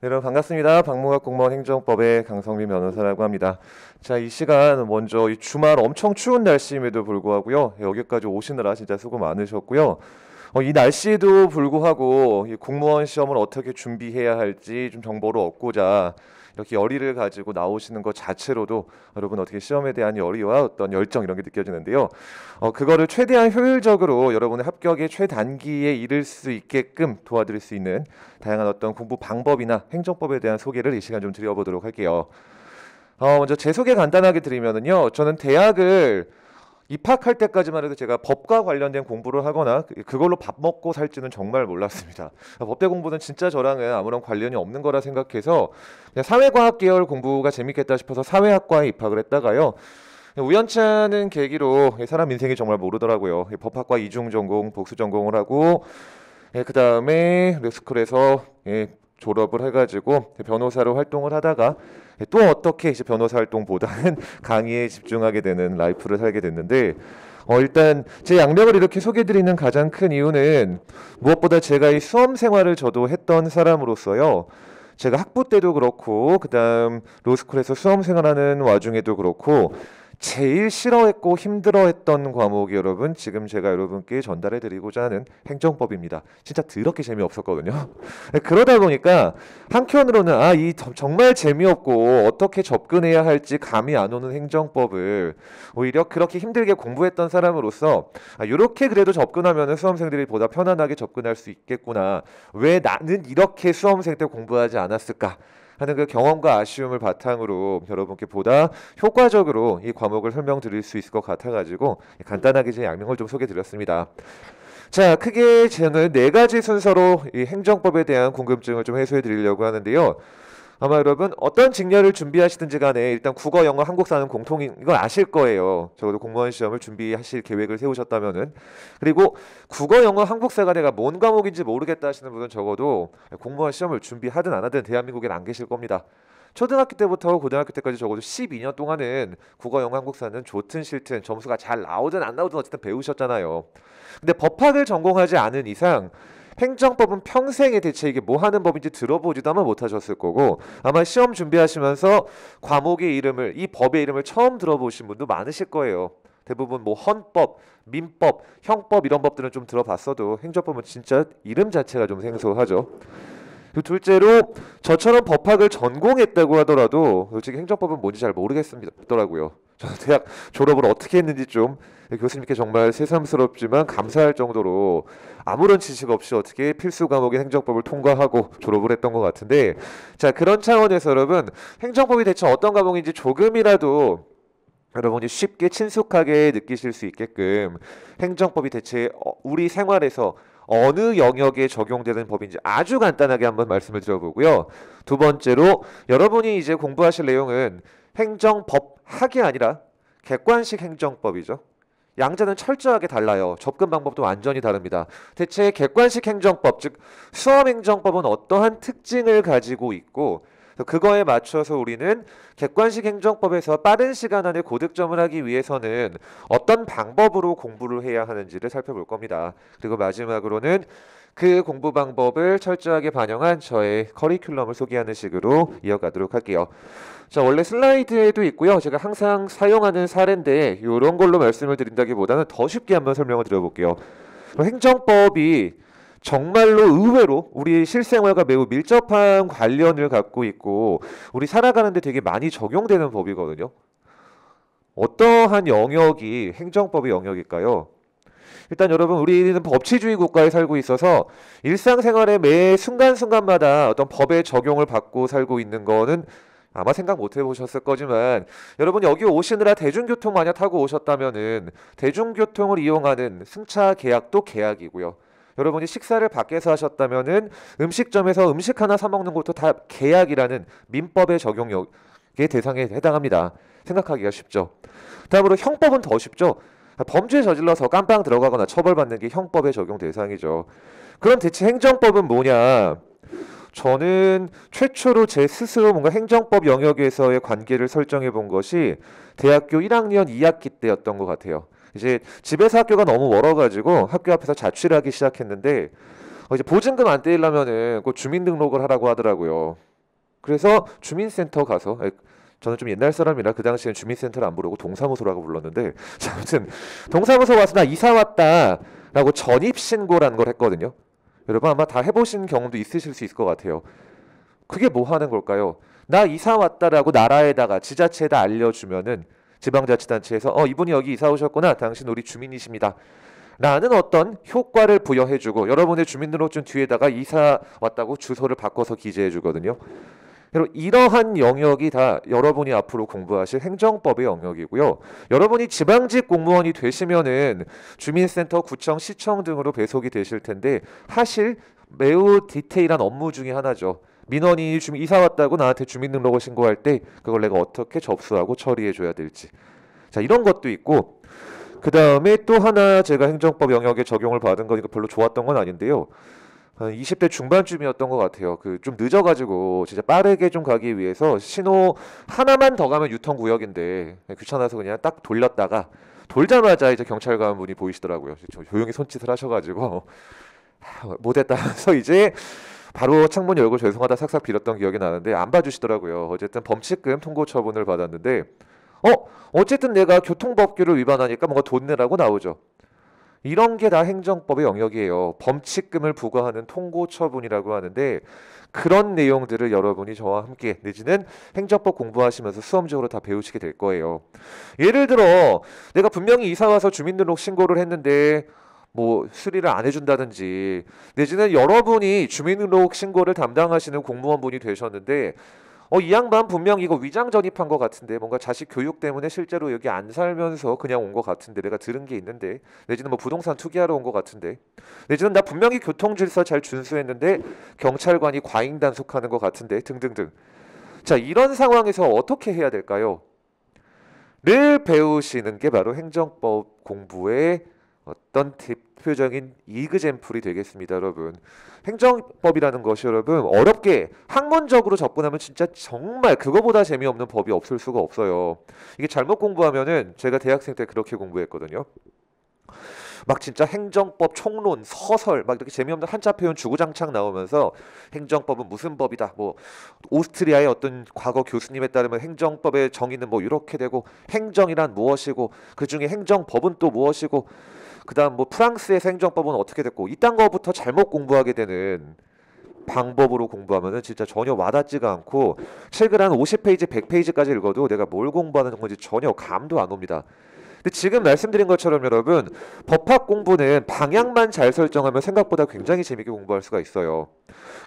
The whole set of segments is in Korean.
네, 여러분 반갑습니다. 박문학 공무원 행정법의 강성민 변호사라고 합니다. 자, 이 시간 먼저 이 주말 엄청 추운 날씨임에도 불구하고요. 여기까지 오시느라 진짜 수고 많으셨고요. 어, 이 날씨에도 불구하고 이 공무원 시험을 어떻게 준비해야 할지 좀 정보를 얻고자 이렇게 열의를 가지고 나오시는 것 자체로도 여러분 어떻게 시험에 대한 열의와 어떤 열정 이런 게 느껴지는데요. 어, 그거를 최대한 효율적으로 여러분의 합격의 최단기에 이를 수 있게끔 도와드릴 수 있는 다양한 어떤 공부 방법이나 행정법에 대한 소개를 이 시간 좀 드려보도록 할게요. 어, 먼저 제 소개 간단하게 드리면요 저는 대학을 입학할 때까지만 해도 제가 법과 관련된 공부를 하거나 그, 그걸로 밥 먹고 살지는 정말 몰랐습니다. 법대 공부는 진짜 저랑은 아무런 관련이 없는 거라 생각해서 그냥 사회과학 계열 공부가 재밌겠다 싶어서 사회학과에 입학을 했다가요. 우연찮은 계기로 사람 인생이 정말 모르더라고요. 법학과 이중 전공, 복수 전공을 하고 예, 그 다음에 레스쿨에서 예, 졸업을 해가지고 변호사로 활동을 하다가 네, 또 어떻게 이제 변호사 활동보다는 강의에 집중하게 되는 라이프를 살게 됐는데 어, 일단 제 양력을 이렇게 소개드리는 해 가장 큰 이유는 무엇보다 제가 이 수험 생활을 저도 했던 사람으로서요. 제가 학부 때도 그렇고 그다음 로스쿨에서 수험 생활하는 와중에도 그렇고 제일 싫어했고 힘들어했던 과목이 여러분 지금 제가 여러분께 전달해드리고자 하는 행정법입니다. 진짜 더럽게 재미없었거든요. 네, 그러다 보니까 한켠으로는 아 이 정말 재미없고 어떻게 접근해야 할지 감이 안 오는 행정법을 오히려 그렇게 힘들게 공부했던 사람으로서 아, 이렇게 그래도 접근하면 수험생들이 보다 편안하게 접근할 수 있겠구나. 왜 나는 이렇게 수험생 때 공부하지 않았을까? 하는 그 경험과 아쉬움을 바탕으로 여러분께 보다 효과적으로 이 과목을 설명드릴 수 있을 것 같아가지고 간단하게 제 양명을 좀 소개드렸습니다. 자, 크게 저는 네 가지 순서로 이 행정법에 대한 궁금증을 좀 해소해 드리려고 하는데요. 아마 여러분 어떤 직렬을 준비하시든지 간에 일단 국어, 영어, 한국사는 공통인 이걸 아실 거예요. 적어도 공무원 시험을 준비하실 계획을 세우셨다면은 그리고 국어, 영어, 한국사가 내가 뭔 과목인지 모르겠다 하시는 분은 적어도 공무원 시험을 준비하든 안 하든 대한민국에는안 계실 겁니다. 초등학교 때부터 고등학교 때까지 적어도 12년 동안은 국어, 영어, 한국사는 좋든 싫든 점수가 잘 나오든 안 나오든 어쨌든 배우셨잖아요. 근데 법학을 전공하지 않은 이상 행정법은 평생에 대체 이게 뭐 하는 법인지 들어보지도 아마 못하셨을 거고 아마 시험 준비하시면서 과목의 이름을 이 법의 이름을 처음 들어보신 분도 많으실 거예요. 대부분 뭐 헌법, 민법, 형법 이런 법들은 좀 들어봤어도 행정법은 진짜 이름 자체가 좀 생소하죠. 그 둘째로 저처럼 법학을 전공했다고 하더라도 솔직히 행정법은 뭔지 잘 모르겠더라고요. 습니다 저는 대학 졸업을 어떻게 했는지 좀 교수님께 정말 새삼스럽지만 감사할 정도로 아무런 지식 없이 어떻게 필수 과목인 행정법을 통과하고 졸업을 했던 것 같은데 자 그런 차원에서 여러분 행정법이 대체 어떤 과목인지 조금이라도 여러분이 쉽게 친숙하게 느끼실 수 있게끔 행정법이 대체 어, 우리 생활에서 어느 영역에 적용되는 법인지 아주 간단하게 한번 말씀을 드려보고요. 두 번째로 여러분이 이제 공부하실 내용은 행정법학이 아니라 객관식 행정법이죠. 양자는 철저하게 달라요. 접근 방법도 완전히 다릅니다. 대체 객관식 행정법, 즉 수험행정법은 어떠한 특징을 가지고 있고 그거에 맞춰서 우리는 객관식 행정법에서 빠른 시간 안에 고득점을 하기 위해서는 어떤 방법으로 공부를 해야 하는지를 살펴볼 겁니다. 그리고 마지막으로는 그 공부 방법을 철저하게 반영한 저의 커리큘럼을 소개하는 식으로 이어가도록 할게요. 자, 원래 슬라이드에도 있고요. 제가 항상 사용하는 사례인데 이런 걸로 말씀을 드린다기보다는 더 쉽게 한번 설명을 드려볼게요. 행정법이 정말로 의외로 우리 실생활과 매우 밀접한 관련을 갖고 있고 우리 살아가는데 되게 많이 적용되는 법이거든요. 어떠한 영역이 행정법의 영역일까요? 일단 여러분 우리는 법치주의 국가에 살고 있어서 일상생활의 매 순간순간마다 어떤 법의 적용을 받고 살고 있는 거는 아마 생각 못 해보셨을 거지만 여러분 여기 오시느라 대중교통 만약 타고 오셨다면은 대중교통을 이용하는 승차 계약도 계약이고요. 여러분이 식사를 밖에서 하셨다면은 음식점에서 음식 하나 사 먹는 것도 다 계약이라는 민법의 적용력의 대상에 해당합니다. 생각하기가 쉽죠. 다음으로 형법은 더 쉽죠. 범죄 저질러서 깜빵 들어가거나 처벌받는 게 형법의 적용 대상이죠. 그럼 대체 행정법은 뭐냐? 저는 최초로 제 스스로 뭔가 행정법 영역에서의 관계를 설정해 본 것이 대학교 1학년 2학기 때였던 것 같아요. 이제 집에서 학교가 너무 멀어가지고 학교 앞에서 자취를 하기 시작했는데 어 이제 보증금 안 떼려면은 꼭 주민등록을 하라고 하더라고요. 그래서 주민센터 가서 저는 좀 옛날 사람이라 그당시에는 주민센터를 안 부르고 동사무소라고 불렀는데 아무튼 동사무소 와서 나 이사 왔다라고 전입신고라는 걸 했거든요. 여러분 아마 다 해보신 경험도 있으실 수 있을 것 같아요. 그게 뭐 하는 걸까요? 나 이사 왔다라고 나라에다가 지자체에다 알려주면은 지방자치단체에서 어 이분이 여기 이사 오셨구나 당신 우리 주민이십니다. 라는 어떤 효과를 부여해주고 여러분의 주민등록증 뒤에다가 이사 왔다고 주소를 바꿔서 기재해주거든요. 그리고 이러한 영역이 다 여러분이 앞으로 공부하실 행정법의 영역이고요. 여러분이 지방직 공무원이 되시면은 주민센터, 구청, 시청 등으로 배속이 되실 텐데 하실 매우 디테일한 업무 중에 하나죠. 민원이 좀 이사 왔다고 나한테 주민등록을 신고할 때 그걸 내가 어떻게 접수하고 처리해 줘야 될지 자 이런 것도 있고 그 다음에 또 하나 제가 행정법 영역에 적용을 받은 거니까 별로 좋았던 건 아닌데요. 한 20대 중반쯤이었던 것 같아요. 그 좀 늦어가지고 진짜 빠르게 좀 가기 위해서 신호 하나만 더 가면 유통구역인데 귀찮아서 그냥 딱 돌렸다가 돌자마자 이제 경찰관 분이 보이시더라고요. 조용히 손짓을 하셔가지고 못했다 해서 이제 바로 창문 열고 죄송하다 싹싹 빌었던 기억이 나는데 안 봐주시더라고요. 어쨌든 범칙금 통고 처분을 받았는데 어 어쨌든 내가 교통법규를 위반하니까 뭔가 돈 내라고 나오죠. 이런 게 다 행정법의 영역이에요. 범칙금을 부과하는 통고 처분이라고 하는데 그런 내용들을 여러분이 저와 함께 내지는 행정법 공부하시면서 수험적으로 다 배우시게 될 거예요. 예를 들어 내가 분명히 이사 와서 주민등록 신고를 했는데 뭐 수리를 안 해준다든지 내지는 여러분이 주민등록 신고를 담당하시는 공무원분이 되셨는데 어, 이 양반 분명 이거 위장 전입한 것 같은데 뭔가 자식 교육 때문에 실제로 여기 안 살면서 그냥 온 것 같은데 내가 들은 게 있는데 내지는 뭐 부동산 투기하러 온 것 같은데 내지는 나 분명히 교통 질서 잘 준수했는데 경찰관이 과잉 단속하는 것 같은데 등등등 자 이런 상황에서 어떻게 해야 될까요? 를 배우시는 게 바로 행정법 공부의 어떤 대표적인 이그젬플이 되겠습니다, 여러분. 행정법이라는 것이 여러분 어렵게 학문적으로 접근하면 진짜 정말 그거보다 재미없는 법이 없을 수가 없어요. 이게 잘못 공부하면은 제가 대학생 때 그렇게 공부했거든요. 막 진짜 행정법 총론 서설 막 이렇게 재미없는 한자 표현 주구장창 나오면서 행정법은 무슨 법이다 뭐 오스트리아의 어떤 과거 교수님에 따르면 행정법의 정의는 뭐 이렇게 되고 행정이란 무엇이고 그중에 행정법은 또 무엇이고 그다음 뭐 프랑스의 행정법은 어떻게 됐고 이딴 거부터 잘못 공부하게 되는 방법으로 공부하면은 진짜 전혀 와닿지가 않고 책을 한 50페이지, 100페이지까지 읽어도 내가 뭘 공부하는 건지 전혀 감도 안 옵니다. 근데 지금 말씀드린 것처럼 여러분 법학 공부는 방향만 잘 설정하면 생각보다 굉장히 재미있게 공부할 수가 있어요.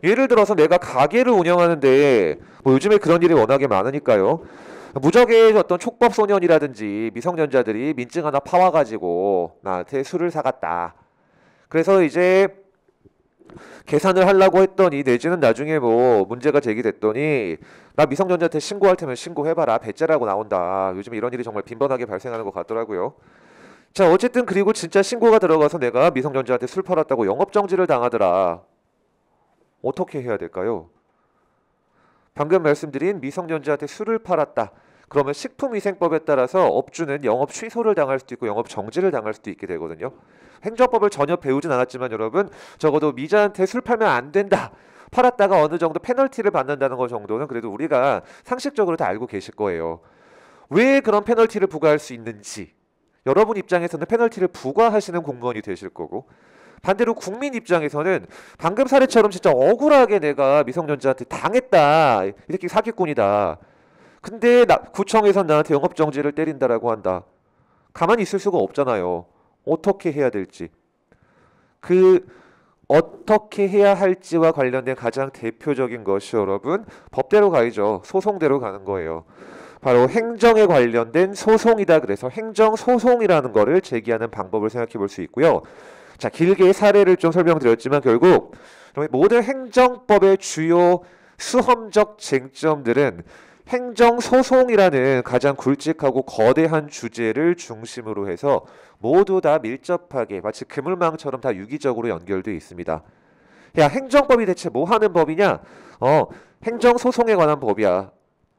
예를 들어서 내가 가게를 운영하는데 뭐 요즘에 그런 일이 워낙에 많으니까요. 무적의 어떤 촉법 소년이라든지 미성년자들이 민증 하나 파와가지고 나한테 술을 사갔다. 그래서 이제 계산을 하려고 했더니 내지는 나중에 뭐 문제가 제기됐더니 나 미성년자한테 신고할 테면 신고해봐라 배째라고 나온다. 요즘 이런 일이 정말 빈번하게 발생하는 것 같더라고요. 자 어쨌든 그리고 진짜 신고가 들어가서 내가 미성년자한테 술 팔았다고 영업정지를 당하더라. 어떻게 해야 될까요? 방금 말씀드린 미성년자한테 술을 팔았다. 그러면 식품위생법에 따라서 업주는 영업 취소를 당할 수도 있고 영업 정지를 당할 수도 있게 되거든요. 행정법을 전혀 배우진 않았지만 여러분 적어도 미자한테 술 팔면 안 된다. 팔았다가 어느 정도 페널티를 받는다는 것 정도는 그래도 우리가 상식적으로 다 알고 계실 거예요. 왜 그런 페널티를 부과할 수 있는지 여러분 입장에서는 페널티를 부과하시는 공무원이 되실 거고 반대로 국민 입장에서는 방금 사례처럼 진짜 억울하게 내가 미성년자한테 당했다. 이렇게 사기꾼이다. 근데 나, 구청에서 나한테 영업정지를 때린다라고 한다. 가만히 있을 수가 없잖아요. 어떻게 해야 될지. 그 어떻게 해야 할지와 관련된 가장 대표적인 것이 여러분 법대로 가야죠. 소송대로 가는 거예요. 바로 행정에 관련된 소송이다 그래서 행정 소송이라는 거를 제기하는 방법을 생각해 볼 수 있고요. 자, 길게 사례를 좀 설명드렸지만 결국 모든 행정법의 주요 수험적 쟁점들은 행정소송이라는 가장 굵직하고 거대한 주제를 중심으로 해서 모두 다 밀접하게 마치 그물망처럼 다 유기적으로 연결되어 있습니다. 야, 행정법이 대체 뭐 하는 법이냐? 어, 행정소송에 관한 법이야.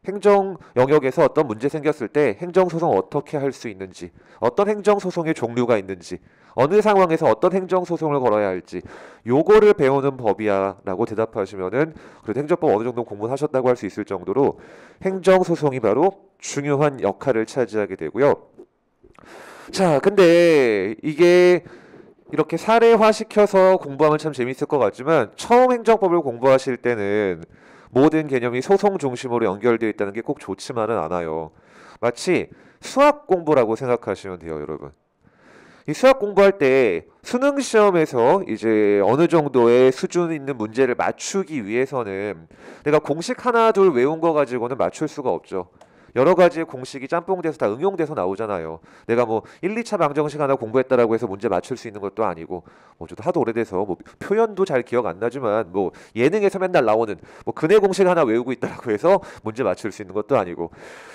행정 영역에서 어떤 문제 생겼을 때 행정소송 어떻게 할 수 있는지, 어떤 행정소송의 종류가 있는지, 어느 상황에서 어떤 행정 소송을 걸어야 할지 요거를 배우는 법이야라고 대답하시면은 그래도 행정법 어느 정도 공부하셨다고 할 수 있을 정도로 행정 소송이 바로 중요한 역할을 차지하게 되고요. 자, 근데 이게 이렇게 사례화시켜서 공부하면 참재미있을것 같지만 처음 행정법을 공부하실 때는 모든 개념이 소송 중심으로 연결되어 있다는 게 꼭 좋지만은 않아요. 마치 수학 공부라고 생각하시면 돼요, 여러분. 이 수학 공부할 때 수능 시험에서 이제 어느 정도의 수준 있는 문제를 맞추기 위해서는 내가 공식 하나 둘 외운 거 가지고는 맞출 수가 없죠. 여러 가지의 공식이 짬뽕돼서 다 응용돼서 나오잖아요. 내가 뭐 1, 2차 방정식 하나 공부했다라고 해서 문제 맞출 수 있는 것도 아니고 뭐 저도 하도 오래돼서 뭐 표현도 잘 기억 안 나지만 뭐 예능에서 맨날 나오는 뭐 근해 공식 하나 외우고 있다라고 해서 문제 맞출 수 있는 것도 아니고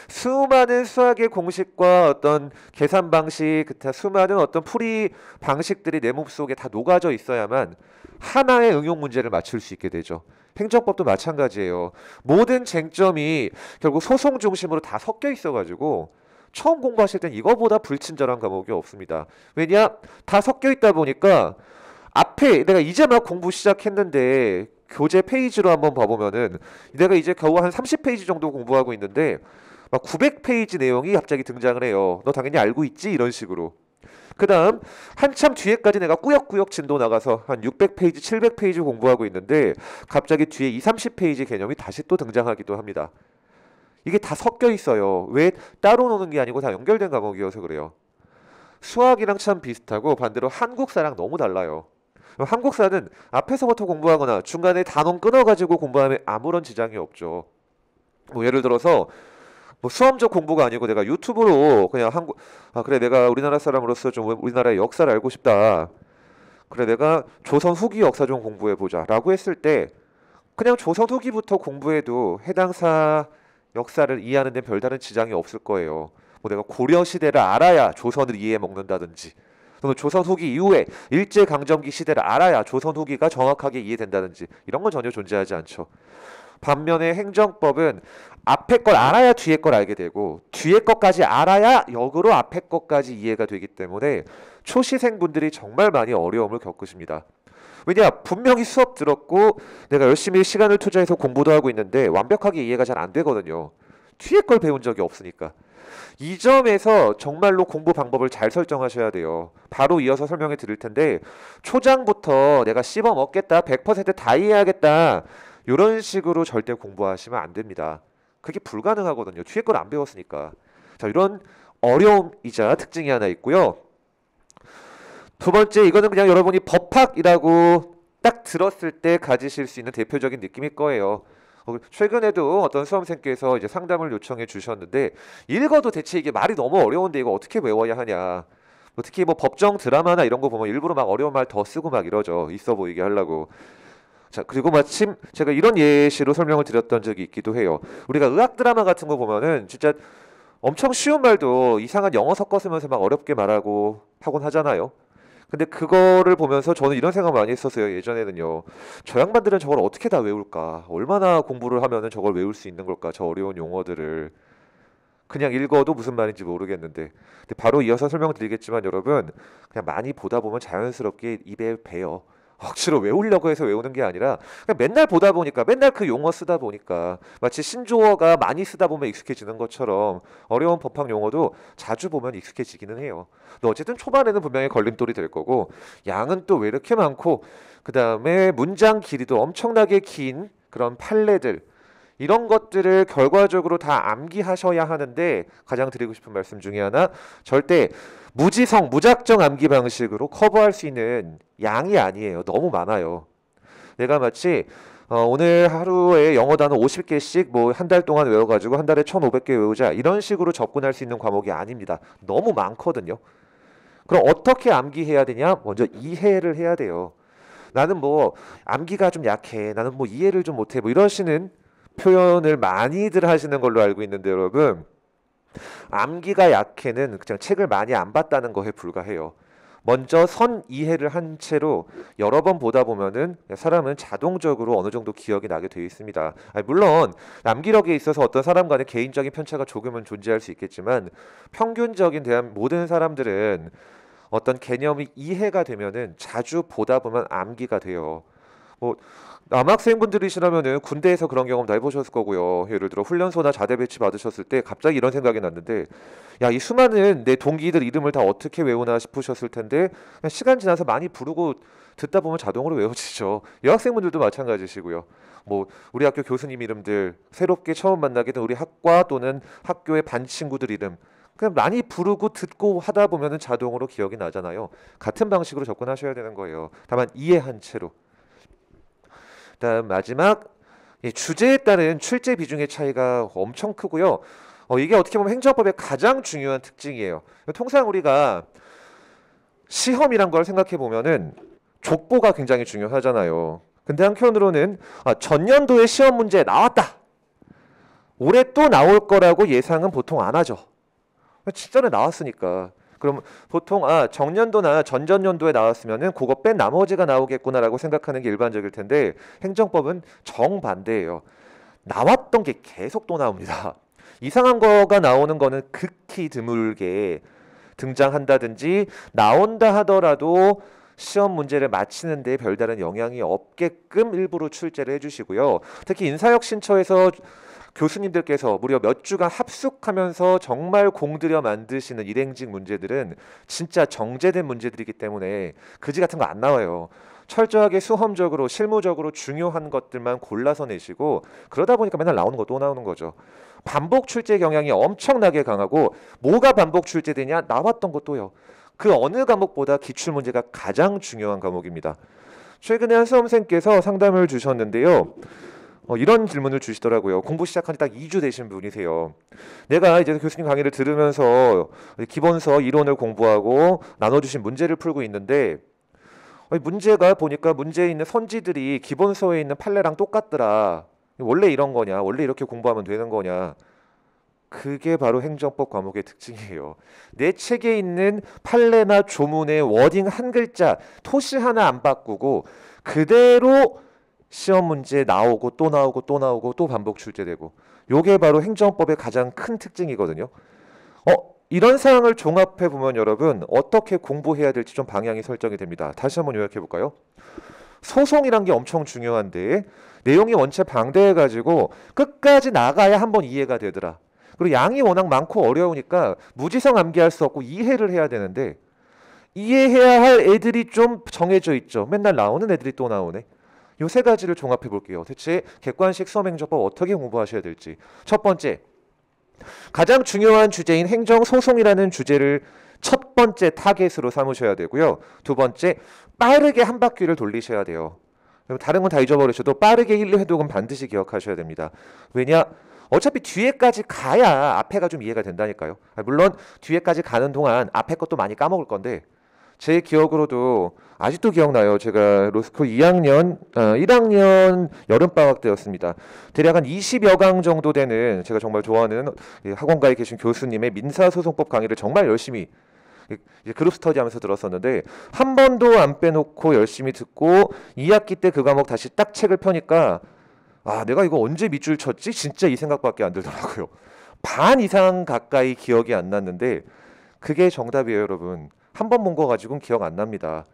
수많은 수학의 공식과 어떤 계산 방식, 그다 수많은 어떤 풀이 방식들이 내 몸속에 다 녹아져 있어야만 하나의 응용 문제를 맞출 수 있게 되죠. 행정법도 마찬가지예요. 모든 쟁점이 결국 소송 중심으로 다 섞여 있어가지고 처음 공부하실 땐 이거보다 불친절한 과목이 없습니다. 왜냐? 다 섞여 있다 보니까 앞에 내가 이제 막 공부 시작했는데 교재 페이지로 한번 봐보면은 내가 이제 겨우 한 30페이지 정도 공부하고 있는데 막 900페이지 내용이 갑자기 등장을 해요. 너 당연히 알고 있지? 이런 식으로. 그 다음 한참 뒤에까지 내가 꾸역꾸역 진도 나가서 한 600페이지, 700페이지 공부하고 있는데 갑자기 뒤에 2, 30페이지 개념이 다시 또 등장하기도 합니다. 이게 다 섞여 있어요. 왜 따로 노는 게 아니고 다 연결된 과목이어서 그래요. 수학이랑 참 비슷하고 반대로 한국사랑 너무 달라요. 한국사는 앞에서부터 공부하거나 중간에 단원 끊어가지고 공부하면 아무런 지장이 없죠. 뭐 예를 들어서 뭐 수험적 공부가 아니고 내가 유튜브로 그냥 한국 아 그래 내가 우리나라 사람으로서 좀 우리나라의 역사를 알고 싶다. 그래 내가 조선 후기 역사 좀 공부해 보자라고 했을 때 그냥 조선 후기부터 공부해도 해당 사 역사를 이해하는 데 별다른 지장이 없을 거예요. 뭐 내가 고려 시대를 알아야 조선을 이해 먹는다든지 또는 조선 후기 이후에 일제 강점기 시대를 알아야 조선 후기가 정확하게 이해된다든지 이런 건 전혀 존재하지 않죠. 반면에 행정법은 앞에 걸 알아야 뒤에 걸 알게 되고 뒤에 것까지 알아야 역으로 앞에 것까지 이해가 되기 때문에 초시생분들이 정말 많이 어려움을 겪으십니다. 왜냐 분명히 수업 들었고 내가 열심히 시간을 투자해서 공부도 하고 있는데 완벽하게 이해가 잘 안 되거든요. 뒤에 걸 배운 적이 없으니까. 이 점에서 정말로 공부 방법을 잘 설정하셔야 돼요. 바로 이어서 설명해 드릴 텐데 초장부터 내가 씹어 먹겠다, 100%다 이해하겠다 이런 식으로 절대 공부하시면 안 됩니다. 그게 불가능하거든요. 뒤에 걸 안 배웠으니까. 자, 이런 어려움이자 특징이 하나 있고요. 두 번째 이거는 그냥 여러분이 법학이라고 딱 들었을 때 가지실 수 있는 대표적인 느낌일 거예요. 어, 최근에도 어떤 수험생께서 이제 상담을 요청해 주셨는데 읽어도 대체 이게 말이 너무 어려운데 이거 어떻게 외워야 하냐. 뭐 특히 뭐 법정 드라마나 이런 거 보면 일부러 막 어려운 말 더 쓰고 막 이러죠. 있어 보이게 하려고. 자, 그리고 마침 제가 이런 예시로 설명을 드렸던 적이 있기도 해요. 우리가 의학 드라마 같은 거 보면은 진짜 엄청 쉬운 말도 이상한 영어 섞어쓰면서 막 어렵게 말하고 하곤 하잖아요. 근데 그거를 보면서 저는 이런 생각 많이 했었어요. 예전에는요. 저 양반들은 저걸 어떻게 다 외울까? 얼마나 공부를 하면은 저걸 외울 수 있는 걸까? 저 어려운 용어들을 그냥 읽어도 무슨 말인지 모르겠는데. 바로 이어서 설명드리겠지만 여러분 그냥 많이 보다 보면 자연스럽게 입에 배어 억지로 외우려고 해서 외우는 게 아니라 그냥 맨날 보다 보니까 맨날 그 용어 쓰다 보니까 마치 신조어가 많이 쓰다 보면 익숙해지는 것처럼 어려운 법학 용어도 자주 보면 익숙해지기는 해요. 근데 어쨌든 초반에는 분명히 걸림돌이 될 거고 양은 또 왜 이렇게 많고 그 다음에 문장 길이도 엄청나게 긴 그런 판례들 이런 것들을 결과적으로 다 암기하셔야 하는데 가장 드리고 싶은 말씀 중에 하나 절대 무지성 무작정 암기 방식으로 커버할 수 있는 양이 아니에요. 너무 많아요. 내가 마치 어, 오늘 하루에 영어 단어 50개씩 뭐 한 달 동안 외워가지고 한 달에 1,500개 외우자 이런 식으로 접근할 수 있는 과목이 아닙니다. 너무 많거든요. 그럼 어떻게 암기해야 되냐? 먼저 이해를 해야 돼요. 나는 뭐 암기가 좀 약해. 나는 뭐 이해를 좀 못해. 뭐 이러시는 표현을 많이들 하시는 걸로 알고 있는데 여러분 암기가 약해는 그냥 책을 많이 안 봤다는 거에 불과해요. 먼저 선 이해를 한 채로 여러 번 보다 보면은 사람은 자동적으로 어느 정도 기억이 나게 되어 있습니다. 물론 남기력에 있어서 어떤 사람 과의 개인적인 편차가 조금은 존재할 수 있겠지만 평균적인 대한 모든 사람들은 어떤 개념이 이해가 되면은 자주 보다 보면 암기가 돼요. 뭐 남학생분들이시라면은 군대에서 그런 경험 다 해보셨을 거고요. 예를 들어 훈련소나 자대 배치 받으셨을 때 갑자기 이런 생각이 났는데, 야 이 수많은 내 동기들 이름을 다 어떻게 외우나 싶으셨을 텐데 그냥 시간 지나서 많이 부르고 듣다 보면 자동으로 외워지죠. 여학생분들도 마찬가지시고요. 뭐 우리 학교 교수님 이름들 새롭게 처음 만나게 된 우리 학과 또는 학교의 반 친구들 이름 그냥 많이 부르고 듣고 하다 보면은 자동으로 기억이 나잖아요. 같은 방식으로 접근하셔야 되는 거예요. 다만 이해한 채로 그다음 마지막 주제에 따른 출제 비중의 차이가 엄청 크고요. 어, 이게 어떻게 보면 행정법의 가장 중요한 특징이에요. 통상 우리가 시험이란 걸 생각해 보면은 족보가 굉장히 중요하잖아요. 근데 한편으로는 아, 전년도의 시험 문제 나왔다. 올해 또 나올 거라고 예상은 보통 안 하죠. 진짜로 나왔으니까. 그럼 보통 아 정년도나 전전년도에 나왔으면은 그거 뺀 나머지가 나오겠구나라고 생각하는 게 일반적일 텐데 행정법은 정반대예요. 나왔던 게 계속 또 나옵니다. 이상한 거가 나오는 거는 극히 드물게 등장한다든지 나온다 하더라도 시험 문제를 마치는데 별다른 영향이 없게끔 일부러 출제를 해주시고요. 특히 인사혁신처에서 교수님들께서 무려 몇 주간 합숙하면서 정말 공들여 만드시는 일행직 문제들은 진짜 정제된 문제들이기 때문에 그지 같은 거 안 나와요. 철저하게 수험적으로 실무적으로 중요한 것들만 골라서 내시고 그러다 보니까 맨날 나오는 거 또 나오는 거죠. 반복 출제 경향이 엄청나게 강하고 뭐가 반복 출제되냐 나왔던 것도요. 그 어느 과목보다 기출 문제가 가장 중요한 과목입니다. 최근에 한 수험생께서 상담을 주셨는데요. 어, 이런 질문을 주시더라고요. 공부 시작한 지 딱 2주 되신 분이세요. 내가 이제 교수님 강의를 들으면서 기본서 이론을 공부하고 나눠주신 문제를 풀고 있는데 문제가 보니까 문제에 있는 선지들이 기본서에 있는 판례랑 똑같더라. 원래 이런 거냐? 원래 이렇게 공부하면 되는 거냐? 그게 바로 행정법 과목의 특징이에요. 내 책에 있는 판례나 조문의 워딩 한 글자, 토시 하나 안 바꾸고 그대로 시험 문제 나오고 또 나오고 또 나오고 또 반복 출제되고 요게 바로 행정법의 가장 큰 특징이거든요. 어, 이런 사항을 종합해 보면 여러분 어떻게 공부해야 될지 좀 방향이 설정이 됩니다. 다시 한번 요약해 볼까요? 소송이란 게 엄청 중요한데 내용이 원체 방대해 가지고 끝까지 나가야 한번 이해가 되더라. 그리고 양이 워낙 많고 어려우니까 무지성 암기할 수 없고 이해를 해야 되는데 이해해야 할 애들이 좀 정해져 있죠. 맨날 나오는 애들이 또 나오네. 요세 가지를 종합해 볼게요. 대체 객관식 수험행정법 어떻게 공부하셔야 될지. 첫 번째, 가장 중요한 주제인 행정소송이라는 주제를 첫 번째 타겟으로 삼으셔야 되고요. 두 번째, 빠르게 한 바퀴를 돌리셔야 돼요. 다른 건 다 잊어버리셔도 빠르게 1, 2 회독은 반드시 기억하셔야 됩니다. 왜냐? 어차피 뒤에까지 가야 앞에가 좀 이해가 된다니까요. 물론 뒤에까지 가는 동안 앞에 것도 많이 까먹을 건데 제 기억으로도 아직도 기억나요. 제가 로스쿨 2학년, 어, 1학년 여름방학 때였습니다. 대략 한 20여 강 정도 되는 제가 정말 좋아하는 예, 학원가에 계신 교수님의 민사소송법 강의를 정말 열심히 예, 그룹 스터디 하면서 들었었는데 한 번도 안 빼놓고 열심히 듣고 2학기 때 그 과목 다시 딱 책을 펴니까 아, 내가 이거 언제 밑줄 쳤지? 진짜 이 생각밖에 안 들더라고요. 반 이상 가까이 기억이 안 났는데 그게 정답이에요, 여러분. 한번본거 가지고는 기억 안 납니다.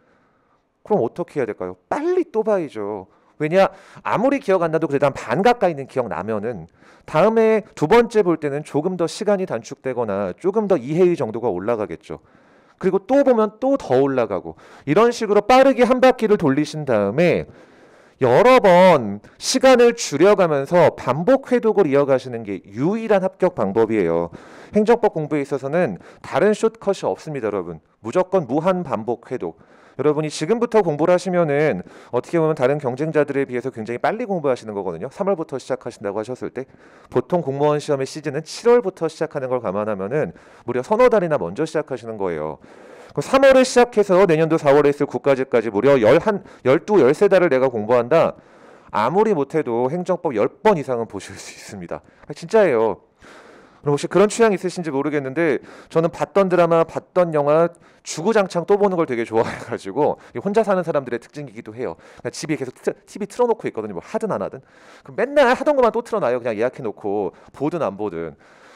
그럼 어떻게 해야 될까요? 빨리 또 봐야죠. 왜냐 아무리 기억 안 나도 그래도 한반 가까이는 기억 나면은 다음에 두 번째 볼 때는 조금 더 시간이 단축되거나 조금 더 이해의 정도가 올라가겠죠. 그리고 또 보면 또 더 올라가고 이런 식으로 빠르게 한 바퀴를 돌리신 다음에 여러 번 시간을 줄여가면서 반복 회독을 이어가시는 게 유일한 합격 방법이에요. 행정법 공부에 있어서는 다른 쇼컷이 없습니다, 여러분. 무조건 무한 반복 회독. 여러분이 지금부터 공부를 하시면은 어떻게 보면 다른 경쟁자들에 비해서 굉장히 빨리 공부하시는 거거든요. 3월부터 시작하신다고 하셨을 때 보통 공무원 시험의 시즌은 7월부터 시작하는 걸 감안하면은 무려 서너 달이나 먼저 시작하시는 거예요. 그 3월에 시작해서 내년도 4월에 있을 국가직까지 무려 11, 12, 13달을 내가 공부한다. 아무리 못해도 행정법 10번 이상은 보실 수 있습니다. 아, 진짜예요. 그럼 혹시 그런 취향 있으신지 모르겠는데 저는 봤던 드라마, 봤던 영화 주구장창 또 보는 걸 되게 좋아해가지고 혼자 사는 사람들의 특징이기도 해요. 그러니까 집이 계속 트, TV 틀어놓고 있거든요. 뭐 하든 안 하든. 그럼 맨날 하던 것만 또 틀어놔요. 그냥 예약해놓고 보든 안 보든.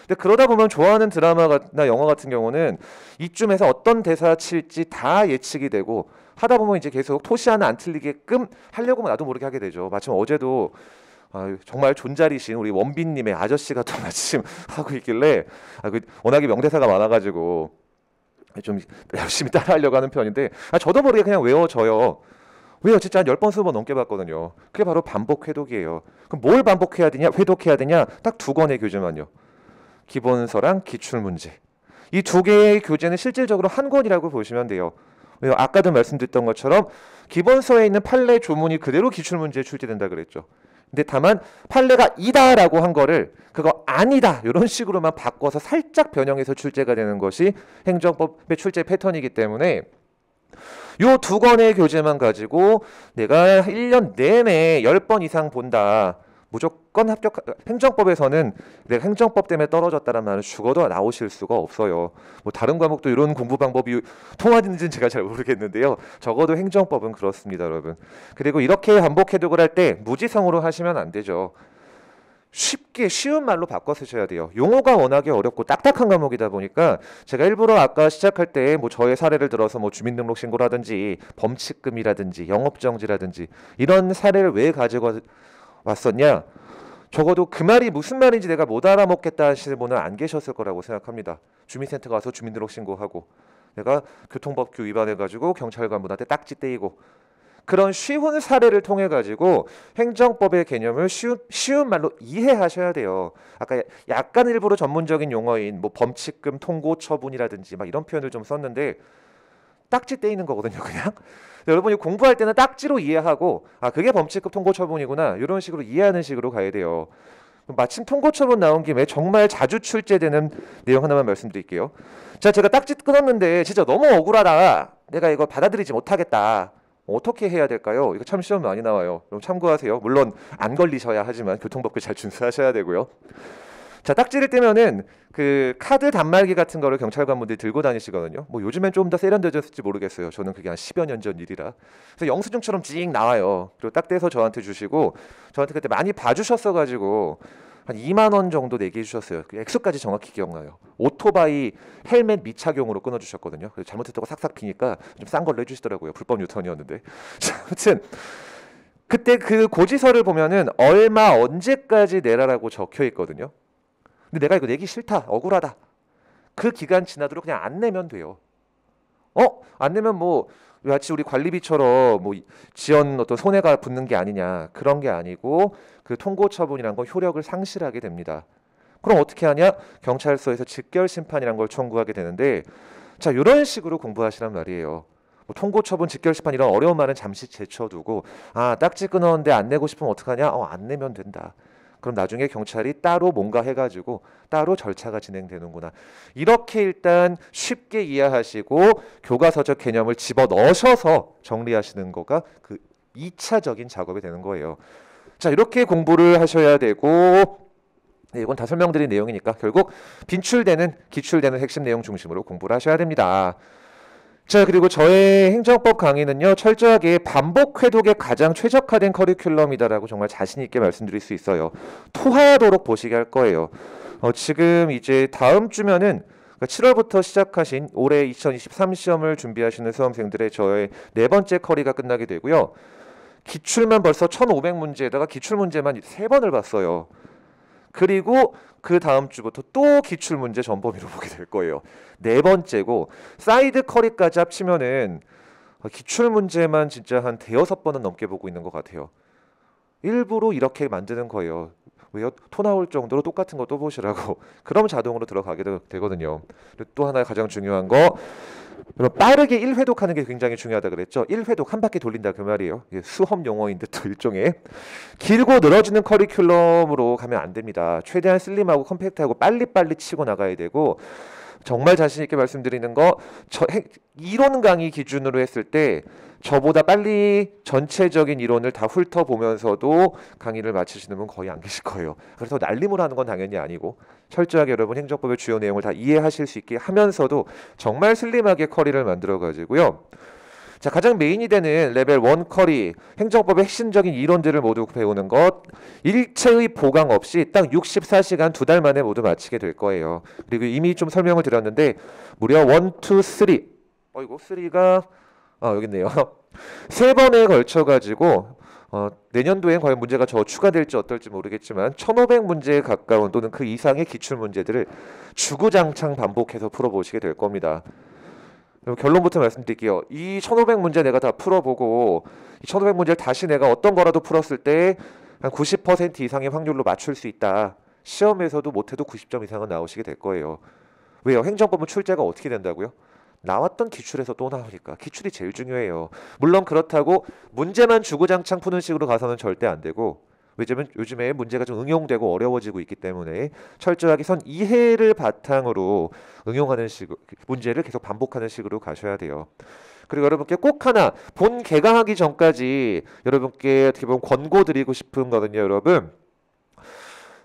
근데 그러다 보면 좋아하는 드라마나 영화 같은 경우는 이쯤에서 어떤 대사 칠지 다 예측이 되고 하다 보면 이제 계속 토시 하나 안 틀리게끔 하려고 나도 모르게 하게 되죠. 마침 어제도 아, 정말 존잘이신 우리 원빈님의 아저씨가 또 마침 하고 있길래 아, 그, 워낙에 명대사가 많아가지고 좀 열심히 따라하려고 하는 편인데 아, 저도 모르게 그냥 외워져요. 왜요? 진짜 한 10번, 20번 넘게 봤거든요. 그게 바로 반복 회독이에요. 그럼 뭘 반복해야 되냐? 회독해야 되냐? 딱 두 권의 교재만요. 기본서랑 기출문제. 이 두 개의 교재는 실질적으로 한 권이라고 보시면 돼요. 아까도 말씀드렸던 것처럼 기본서에 있는 판례 조문이 그대로 기출문제에 출제된다 그랬죠. 근데 다만 판례가 이다라고 한 거를 그거 아니다 이런 식으로만 바꿔서 살짝 변형해서 출제가 되는 것이 행정법의 출제 패턴이기 때문에 요 두 권의 교재만 가지고 내가 1년 내내 10번 이상 본다. 무조건 합격 행정법에서는 내가 네, 행정법 때문에 떨어졌다는 말은 죽어도 나오실 수가 없어요. 뭐 다른 과목도 이런 공부 방법이 통하는지는 제가 잘 모르겠는데요. 적어도 행정법은 그렇습니다, 여러분. 그리고 이렇게 반복 해독을 할 때 무지성으로 하시면 안 되죠. 쉽게 쉬운 말로 바꿔 쓰셔야 돼요. 용어가 워낙에 어렵고 딱딱한 과목이다 보니까 제가 일부러 아까 시작할 때 뭐 저의 사례를 들어서 뭐 주민등록 신고라든지 범칙금이라든지 영업정지라든지 이런 사례를 왜 가지고 왔었냐? 적어도 그 말이 무슨 말인지 내가 못 알아먹겠다 하시는 분은 안 계셨을 거라고 생각합니다. 주민센터 가서 주민등록 신고하고 내가 교통법규 위반해 가지고 경찰관분한테 딱지 떼이고 그런 쉬운 사례를 통해 가지고 행정법의 개념을 쉬운, 쉬운 말로 이해하셔야 돼요. 아까 약간 일부러 전문적인 용어인 뭐 범칙금 통고 처분이라든지 막 이런 표현을 좀 썼는데 딱지 떼이는 거거든요, 그냥. 여러분이 공부할 때는 딱지로 이해하고 아 그게 범칙급 통고 처분이구나 이런 식으로 이해하는 식으로 가야 돼요. 마침 통고 처분 나온 김에 정말 자주 출제되는 내용 하나만 말씀드릴게요. 자, 제가 딱지 끊었는데 진짜 너무 억울하다. 내가 이거 받아들이지 못하겠다. 어떻게 해야 될까요? 이거 참 시험 많이 나와요. 그럼 참고하세요. 물론 안 걸리셔야 하지만 교통법규 잘 준수하셔야 되고요. 자 딱지를 떼면은 그 카드 단말기 같은 거를 경찰관분들이 들고 다니시거든요. 뭐 요즘엔 조금 더 세련되졌을지 모르겠어요. 저는 그게 한 10여 년 전 일이라. 그래서 영수증처럼 찡 나와요. 그리고 딱 떼서 저한테 주시고 저한테 그때 많이 봐주셨어 가지고 한 2만 원 정도 내게 해주셨어요. 그 액수까지 정확히 기억나요. 오토바이 헬멧 미착용으로 끊어주셨거든요. 그래서 잘못했다고 싹싹 비니까 좀 싼 걸로 해주시더라고요. 불법 유턴이었는데. 자, 아무튼 그때 그 고지서를 보면은 얼마 언제까지 내라라고 적혀 있거든요. 근데 내가 이거 내기 싫다, 억울하다. 그 기간 지나도록 그냥 안 내면 돼요. 어? 안 내면 뭐 마치 우리 관리비처럼 뭐 지연 어떤 손해가 붙는 게 아니냐 그런 게 아니고 그 통고 처분이란 건 효력을 상실하게 됩니다. 그럼 어떻게 하냐? 경찰서에서 직결 심판이란 걸 청구하게 되는데 자 이런 식으로 공부하시란 말이에요. 뭐 통고 처분, 직결 심판 이런 어려운 말은 잠시 제쳐두고 아 딱지 끊었는데 안 내고 싶으면 어떡하냐? 어안 내면 된다. 그럼 나중에 경찰이 따로 뭔가 해가지고 따로 절차가 진행되는구나. 이렇게 일단 쉽게 이해하시고 교과서적 개념을 집어 넣으셔서 정리하시는 거가 그 2차적인 작업이 되는 거예요. 자, 이렇게 공부를 하셔야 되고 네, 이건 다 설명드린 내용이니까 결국 빈출되는 기출되는 핵심 내용 중심으로 공부를 하셔야 됩니다. 자, 그리고 저의 행정법 강의는요, 철저하게 반복 회독에 가장 최적화된 커리큘럼이다라고 정말 자신있게 말씀드릴 수 있어요. 토하도록 보시게 할 거예요. 어, 지금 이제 다음 주면은 7월부터 그러니까 시작하신 올해 2023 시험을 준비하시는 수험생들의 저의 네 번째 커리가 끝나게 되고요. 기출만 벌써 1,500문제에다가 기출 문제만 세 번을 봤어요. 그리고 그 다음 주부터 또 기출 문제 전범위로 보게 될 거예요. 네 번째고 사이드 커리까지 합치면은 기출 문제만 진짜 한 대여섯 번은 넘게 보고 있는 것 같아요. 일부러 이렇게 만드는 거예요. 왜요? 토 나올 정도로 똑같은 거 또 보시라고. 그럼 자동으로 들어가게 되, 거든요또 하나 의 가장 중요한 거 그럼 빠르게 1회독하는 게 굉장히 중요하다 그랬죠. 1회독 한 바퀴 돌린다 그 말이에요. 수험 용어인데 또 일종의 길고 늘어지는 커리큘럼으로 가면 안 됩니다. 최대한 슬림하고 컴팩트하고 빨리빨리 치고 나가야 되고 정말 자신 있게 말씀드리는 거 저, 이론 강의 기준으로 했을 때 저보다 빨리 전체적인 이론을 다 훑어보면서도 강의를 마치시는 분 거의 안 계실 거예요. 그래서 날림을 하는 건 당연히 아니고 철저하게 여러분 행정법의 주요 내용을 다 이해하실 수 있게 하면서도 정말 슬림하게 커리를 만들어 가지고요. 자, 가장 메인이 되는 레벨 1 커리, 행정법의 핵심적인 이론들을 모두 배우는 것, 일체의 보강 없이 딱 64시간 두 달 만에 모두 마치게 될 거예요. 그리고 이미 좀 설명을 드렸는데, 무려 1, 2, 3. 어이고, 3가 아, 여기 있네요. 세 번에 걸쳐 가지고 어, 내년도엔 과연 문제가 더 추가될지 어떨지 모르겠지만 1500문제에 가까운 또는 그 이상의 기출 문제들을 주구장창 반복해서 풀어보시게 될 겁니다. 결론부터 말씀드릴게요. 이 1500문제 내가 다 풀어보고 이 1500문제를 다시 내가 어떤 거라도 풀었을 때 한 90% 이상의 확률로 맞출 수 있다. 시험에서도 못해도 90점 이상은 나오시게 될 거예요. 왜요? 행정법은 출제가 어떻게 된다고요? 나왔던 기출에서 또 나오니까 기출이 제일 중요해요. 물론 그렇다고 문제만 주구장창 푸는 식으로 가서는 절대 안 되고 왜냐면 요즘에 문제가 좀 응용되고 어려워지고 있기 때문에 철저하게 선 이해를 바탕으로 응용하는 식으로 문제를 계속 반복하는 식으로 가셔야 돼요. 그리고 여러분께 꼭 하나 본 개강하기 전까지 여러분께 어떻게 보면 권고드리고 싶은 거 거든요, 여러분.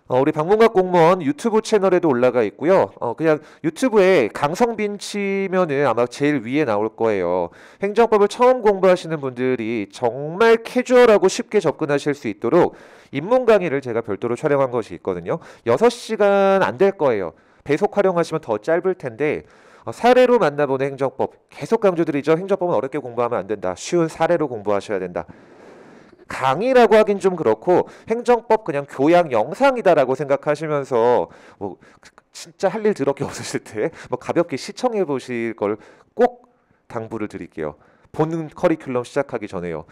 어, 우리 방문각 공무원 유튜브 채널에도 올라가 있고요. 어, 그냥 유튜브에 강성빈 치면은 아마 제일 위에 나올 거예요. 행정법을 처음 공부하시는 분들이 정말 캐주얼하고 쉽게 접근하실 수 있도록 입문 강의를 제가 별도로 촬영한 것이 있거든요. 6시간 안 될 거예요. 배속 활용하시면 더 짧을 텐데 어, 사례로 만나보는 행정법 계속 강조드리죠. 행정법은 어렵게 공부하면 안 된다. 쉬운 사례로 공부하셔야 된다. 강의라고 하긴 좀 그렇고 행정법 그냥 교양 영상이다라고 생각하시면서 뭐 그, 그 진짜 할 일 드럽게 없으실 때 뭐 가볍게 시청해 보실 걸 꼭 당부를 드릴게요. 본 커리큘럼 시작하기 전에요.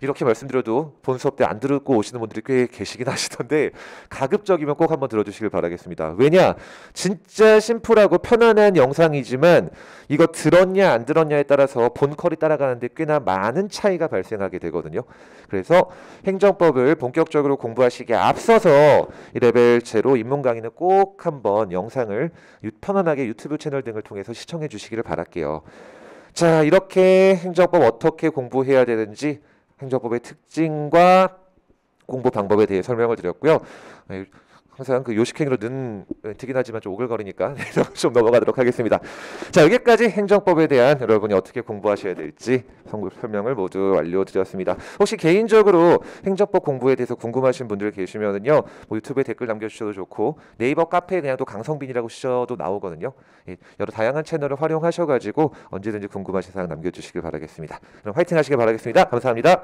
이렇게 말씀드려도 본 수업 때안 듣고 오시는 분들이 꽤 계시긴 하시던데 가급적이면 꼭 한번 들어주시길 바라겠습니다. 왜냐? 진짜 심플하고 편안한 영상이지만 이거 들었냐 안 들었냐에 따라서 본 커리 따라가는데 꽤나 많은 차이가 발생하게 되거든요. 그래서 행정법을 본격적으로 공부하시기에 앞서서 이 레벨 제로 입문 강의는 꼭 한번 영상을 편안하게 유튜브 채널 등을 통해서 시청해 주시기를 바랄게요. 자, 이렇게 행정법 어떻게 공부해야 되는지 행정법의 특징과 공부 방법에 대해 설명을 드렸고요. 네, 항상 그 요식행위로 는드긴 예, 하지만 좀 오글거리니까 좀 넘어가도록 하겠습니다. 자 여기까지 행정법에 대한 여러분이 어떻게 공부하셔야 될지 설명을 모두 완료드렸습니다 혹시 개인적으로 행정법 공부에 대해서 궁금하신 분들 계시면은요 뭐 유튜브에 댓글 남겨주셔도 좋고 네이버 카페에 그냥 또 강성빈이라고 쓰셔도 나오거든요. 예, 여러 다양한 채널을 활용하셔가지고 언제든지 궁금하신 사항 남겨주시길 바라겠습니다. 그럼 화이팅 하시길 바라겠습니다. 감사합니다.